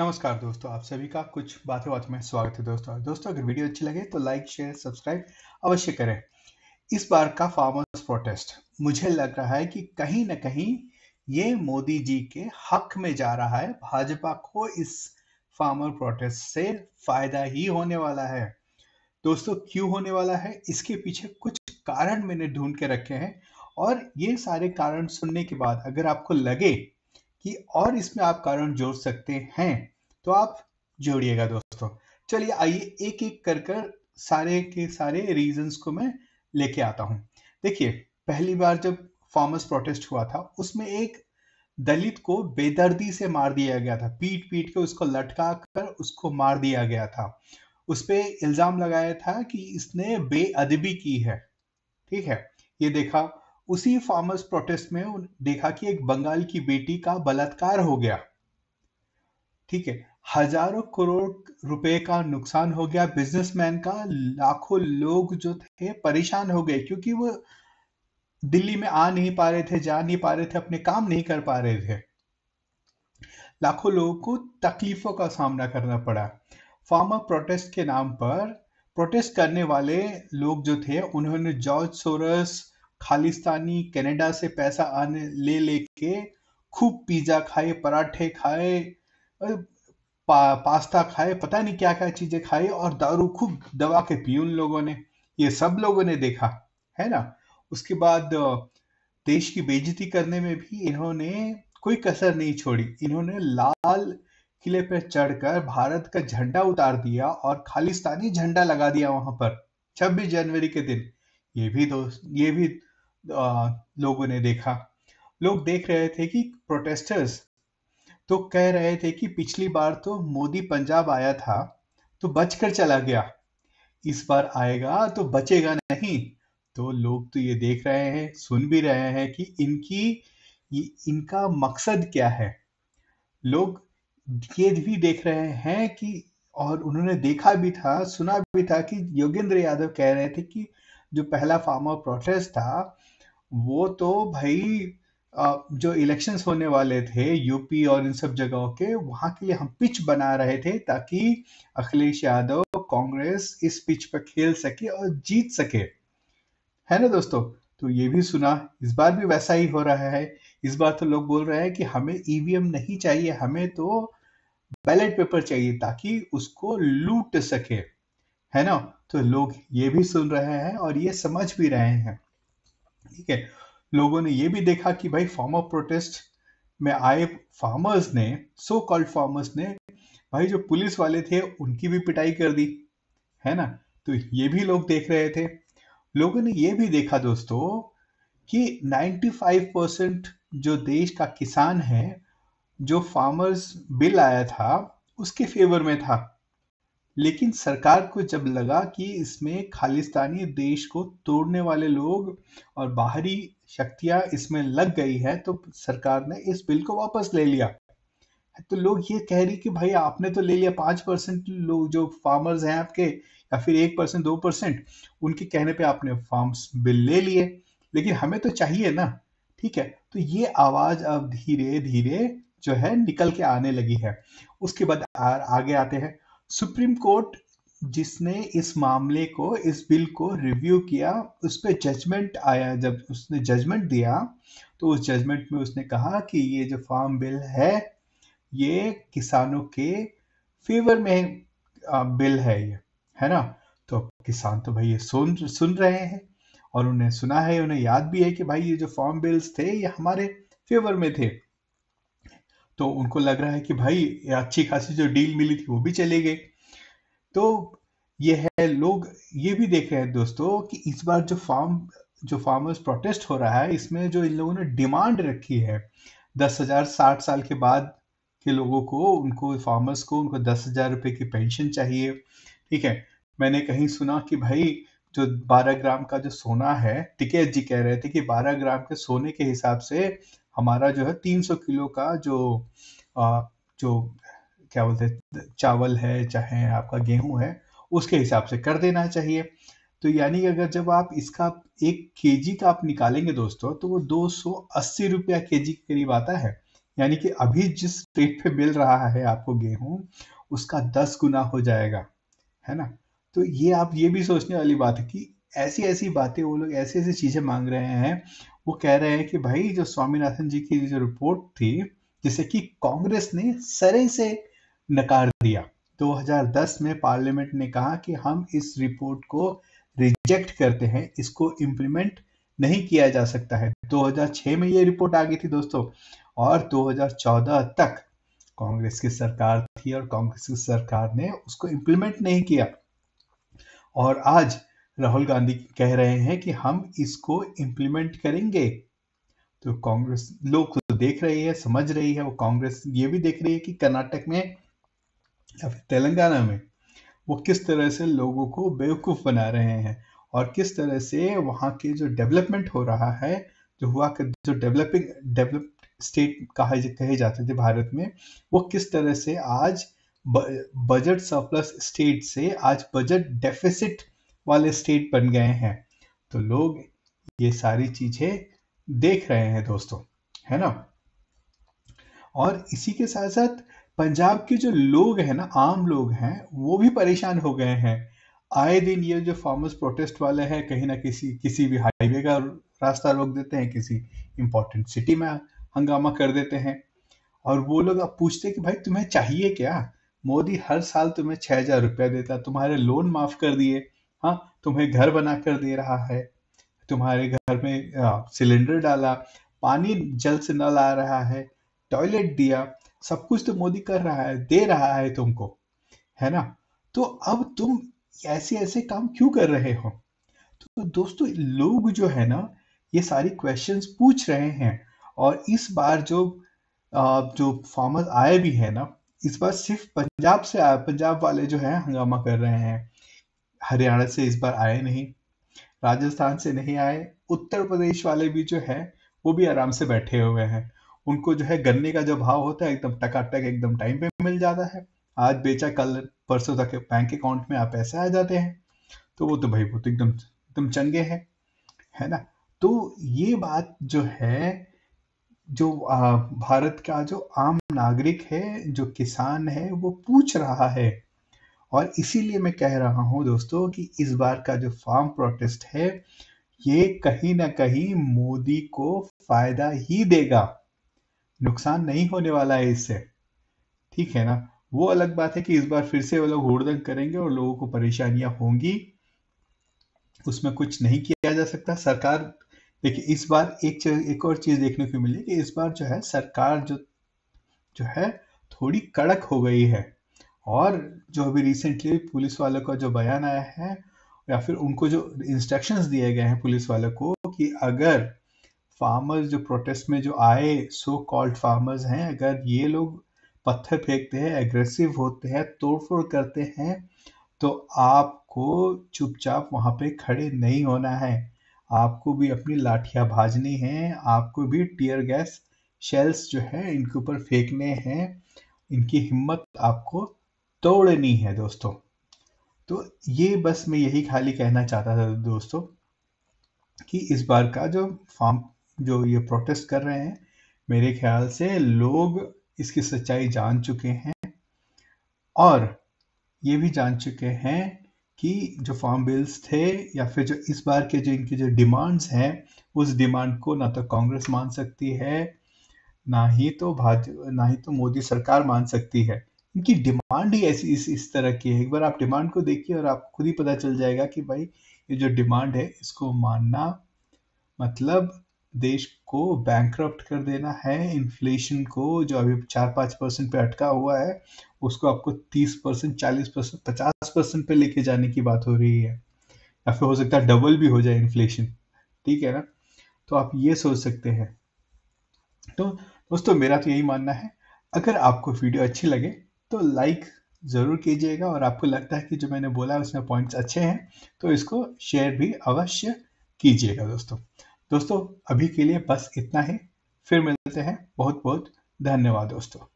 नमस्कार दोस्तों आप सभी का कुछ बातें बात में स्वागत है दोस्तों दोस्तों अगर वीडियो अच्छी लगे तो लाइक शेयर सब्सक्राइब अवश्य करें इस बार का फार्मर्स प्रोटेस्ट मुझे लग रहा है कि कहीं ना कहीं ये मोदी जी के हक में जा रहा है भाजपा को इस फार्मर प्रोटेस्ट से फायदा ही होने वाला है दोस्तों क्यों होने वाला है इसके पीछे कुछ कारण मैंने ढूंढ के रखे हैं और ये सारे कारण सुनने के बाद अगर आपको लगे कि और इसमें आप कारण जोड़ सकते हैं तो आप जोड़िएगा दोस्तों चलिए आइए एक एक कर कर सारे के सारे रीजंस को मैं लेके आता हूं देखिए पहली बार जब फार्मर्स प्रोटेस्ट हुआ था उसमें एक दलित को बेदर्दी से मार दिया गया था पीट पीट के उसको लटका कर उसको मार दिया गया था उस पर इल्ज़ाम लगाया था कि इसने बेअदबी की है ठीक है ये देखा उसी फार्मर्स प्रोटेस्ट में देखा कि एक बंगाल की बेटी का बलात्कार हो गया ठीक है हजारों करोड़ रुपए का नुकसान हो गया बिजनेसमैन का लाखों लोग जो थे परेशान हो गए क्योंकि वो दिल्ली में आ नहीं पा रहे थे जा नहीं पा रहे थे अपने काम नहीं कर पा रहे थे लाखों लोगों को तकलीफों का सामना करना पड़ा फार्मर प्रोटेस्ट के नाम पर प्रोटेस्ट करने वाले लोग जो थे उन्होंने जॉर्ज सोरस खालिस्तानी कनाडा से पैसा आने ले लेके खूब पिज्ज़ा खाए पराठे खाए पा, पास्ता खाए पता नहीं क्या क्या चीज़ें खाए और दारू खूब दबा के पी उन लोगों ने ये सब लोगों ने देखा है ना उसके बाद देश की बेजती करने में भी इन्होंने कोई कसर नहीं छोड़ी इन्होंने लाल किले पर चढ़कर भारत का झंडा उतार दिया और खालिस्तानी झंडा लगा दिया वहां पर 26 जनवरी के दिन ये भी दोस्त ये भी आ, लोगों ने देखा लोग देख रहे थे कि प्रोटेस्टर्स तो कह रहे थे कि पिछली बार तो मोदी पंजाब आया था तो बच कर चला गया इस बार आएगा तो बचेगा नहीं तो लोग तो ये देख रहे हैं सुन भी रहे हैं कि इनकी इनका मकसद क्या है लोग ये भी देख रहे हैं कि और उन्होंने देखा भी था सुना भी था कि योगेंद्र यादव कह रहे थे कि जो पहला फार्मर प्रोटेस्ट था वो तो भाई जो इलेक्शंस होने वाले थे यूपी और इन सब जगहों के वहां के लिए हम पिच बना रहे थे ताकि अखिलेश यादव कांग्रेस इस पिच पर खेल सके और जीत सके है ना दोस्तों तो ये भी सुना इस बार भी वैसा ही हो रहा है इस बार तो लोग बोल रहे हैं कि हमें ईवीएम e नहीं चाहिए हमें तो बैलेट पेपर चाहिए ताकि उसको लूट सके है ना तो लोग ये भी सुन रहे हैं और ये समझ भी रहे हैं ठीक है लोगों ने ये भी देखा कि भाई फार्मर प्रोटेस्ट में आए फार्मर्स ने सो कॉल्ड फार्मर्स ने भाई जो पुलिस वाले थे उनकी भी पिटाई कर दी है ना तो ये भी लोग देख रहे थे लोगों ने ये भी देखा दोस्तों कि 95 परसेंट जो देश का किसान है जो फार्मर्स बिल आया था उसके फेवर में था लेकिन सरकार को जब लगा कि इसमें खालिस्तानी देश को तोड़ने वाले लोग और बाहरी शक्तियां इसमें लग गई है तो सरकार ने इस बिल को वापस ले लिया तो लोग ये कह रही कि भाई आपने तो ले लिया पांच परसेंट लोग जो फार्मर्स हैं आपके या फिर एक परसेंट दो परसेंट उनके कहने पे आपने फार्म्स बिल ले लिए लेकिन हमें तो चाहिए ना ठीक है तो ये आवाज़ अब धीरे धीरे जो है निकल के आने लगी है उसके बाद आगे आते हैं सुप्रीम कोर्ट जिसने इस मामले को इस बिल को रिव्यू किया उस पर जजमेंट आया जब उसने जजमेंट दिया तो उस जजमेंट में उसने कहा कि ये जो फार्म बिल है ये किसानों के फेवर में बिल है ये है ना तो किसान तो भाई ये सुन सुन रहे हैं और उन्हें सुना है उन्हें याद भी है कि भाई ये जो फॉर्म बिल्स थे ये हमारे फेवर में थे तो उनको लग रहा है कि भाई अच्छी खासी जो डील मिली थी वो भी चले गए तो ये है लोग ये भी देख रहे हैं दोस्तों कि इस बार जो फार्म जो फार्मर्स प्रोटेस्ट हो रहा है इसमें जो इन लोगों ने डिमांड रखी है दस हजार साठ साल के बाद के लोगों को उनको फार्मर्स को उनको दस हजार रुपये की पेंशन चाहिए ठीक है मैंने कहीं सुना कि भाई जो बारह ग्राम का जो सोना है टिकेत जी कह रहे थे कि बारह ग्राम के सोने के हिसाब से हमारा जो है 300 किलो का जो आ, जो क्या बोलते हैं चावल है चाहे आपका गेहूं है उसके हिसाब से कर देना चाहिए तो यानी कि अगर जब आप इसका एक के का आप निकालेंगे दोस्तों तो वो दो सौ अस्सी रुपया के जी के करीब आता है यानी कि अभी जिस रेट पे मिल रहा है आपको गेहूं उसका दस गुना हो जाएगा है ना तो ये आप ये भी सोचने वाली बात है कि ऐसी ऐसी बातें वो लोग ऐसी ऐसी चीज़ें मांग रहे हैं वो कह रहे हैं कि भाई जो स्वामीनाथन जी की जो रिपोर्ट थी जिसे कि कांग्रेस ने सरे से नकार दिया 2010 में पार्लियामेंट ने कहा कि हम इस रिपोर्ट को रिजेक्ट करते हैं इसको इम्प्लीमेंट नहीं किया जा सकता है 2006 में ये रिपोर्ट आ गई थी दोस्तों और 2014 तक कांग्रेस की सरकार थी और कांग्रेस की सरकार ने उसको इम्प्लीमेंट नहीं किया और आज राहुल गांधी कह रहे हैं कि हम इसको इम्प्लीमेंट करेंगे तो कांग्रेस लोग तो देख रही है समझ रही है वो कांग्रेस ये भी देख रही है कि कर्नाटक में या फिर तेलंगाना में वो किस तरह से लोगों को बेवकूफ़ बना रहे हैं और किस तरह से वहाँ के जो डेवलपमेंट हो रहा है जो हुआ कर जो डेवलपिंग डेवलप्ड स्टेट कहा कहे जाते थे भारत में वो किस तरह से आज बजट सरप्लस स्टेट से आज बजट डेफिसिट वाले स्टेट बन गए हैं तो लोग ये सारी चीज़ें देख रहे हैं दोस्तों है ना और इसी के साथ साथ पंजाब के जो लोग हैं ना आम लोग हैं वो भी परेशान हो गए हैं आए दिन ये जो फार्मर्स प्रोटेस्ट वाले हैं कहीं ना किसी किसी भी हाईवे का रास्ता रोक देते हैं किसी इंपॉर्टेंट सिटी में हंगामा कर देते हैं और वो लोग अब पूछते हैं कि भाई तुम्हें चाहिए क्या मोदी हर साल तुम्हें छह हज़ार रुपया देता तुम्हारे लोन माफ़ कर दिए हाँ तुम्हें घर बना कर दे रहा है तुम्हारे घर में सिलेंडर डाला पानी जल से नल आ रहा है टॉयलेट दिया सब कुछ तो मोदी कर रहा है दे रहा है तुमको है ना तो अब तुम ऐसे ऐसे काम क्यों कर रहे हो तो दोस्तों लोग जो है ना ये सारी क्वेश्चंस पूछ रहे हैं और इस बार जो जो फार्मर आए भी है ना इस बार सिर्फ पंजाब से आए पंजाब वाले जो है हंगामा कर रहे हैं हरियाणा से इस बार आए नहीं राजस्थान से नहीं आए उत्तर प्रदेश वाले भी जो है वो भी आराम से बैठे हुए हैं उनको जो है गन्ने का जो भाव होता है एकदम टकाटक एकदम टाइम पे मिल जाता है आज बेचा कल परसों तक बैंक अकाउंट में आप पैसे आ जाते हैं तो वो तो भाई वो तो एकदम एकदम चंगे हैं है ना तो ये बात जो है जो भारत का जो आम नागरिक है जो किसान है वो पूछ रहा है और इसीलिए मैं कह रहा हूं दोस्तों कि इस बार का जो फार्म प्रोटेस्ट है ये कहीं ना कहीं मोदी को फायदा ही देगा नुकसान नहीं होने वाला है इससे ठीक है ना वो अलग बात है कि इस बार फिर से वो लोग हुड़दंग करेंगे और लोगों को परेशानियां होंगी उसमें कुछ नहीं किया जा सकता सरकार देखिए इस बार एक एक और चीज देखने को मिली कि इस बार जो है सरकार जो जो है थोड़ी कड़क हो गई है और जो अभी रिसेंटली पुलिस वालों का जो बयान आया है या फिर उनको जो इंस्ट्रक्शंस दिए गए हैं पुलिस वालों को कि अगर फार्मर्स जो प्रोटेस्ट में जो आए सो कॉल्ड फार्मर्स हैं अगर ये लोग पत्थर फेंकते हैं एग्रेसिव होते हैं तोड़फोड़ करते हैं तो आपको चुपचाप वहाँ पे खड़े नहीं होना है आपको भी अपनी लाठियाँ भाजनी हैं आपको भी टीयर गैस शेल्स जो है इनके ऊपर फेंकने हैं इनकी हिम्मत आपको तोड़नी है दोस्तों तो ये बस मैं यही खाली कहना चाहता था दोस्तों कि इस बार का जो फार्म जो ये प्रोटेस्ट कर रहे हैं मेरे ख्याल से लोग इसकी सच्चाई जान चुके हैं और ये भी जान चुके हैं कि जो फार्म बिल्स थे या फिर जो इस बार के जो इनकी जो डिमांड्स हैं उस डिमांड को ना तो कांग्रेस मान सकती है ना ही तो भाजपा ना ही तो मोदी सरकार मान सकती है इनकी डिमांड ही ऐसी इस इस तरह की है एक बार आप डिमांड को देखिए और आप खुद ही पता चल जाएगा कि भाई ये जो डिमांड है इसको मानना मतलब देश को बैंक कर देना है इन्फ्लेशन को जो अभी चार पाँच परसेंट पे अटका हुआ है उसको आपको तीस परसेंट चालीस परसेंट पचास परसेंट पे लेके जाने की बात हो रही है या फिर हो सकता है डबल भी हो जाए इन्फ्लेशन ठीक है ना तो आप ये सोच सकते हैं तो दोस्तों मेरा तो यही मानना है अगर आपको वीडियो अच्छी लगे तो लाइक ज़रूर कीजिएगा और आपको लगता है कि जो मैंने बोला उसमें पॉइंट्स अच्छे हैं तो इसको शेयर भी अवश्य कीजिएगा दोस्तों दोस्तों अभी के लिए बस इतना ही फिर मिलते हैं बहुत बहुत धन्यवाद दोस्तों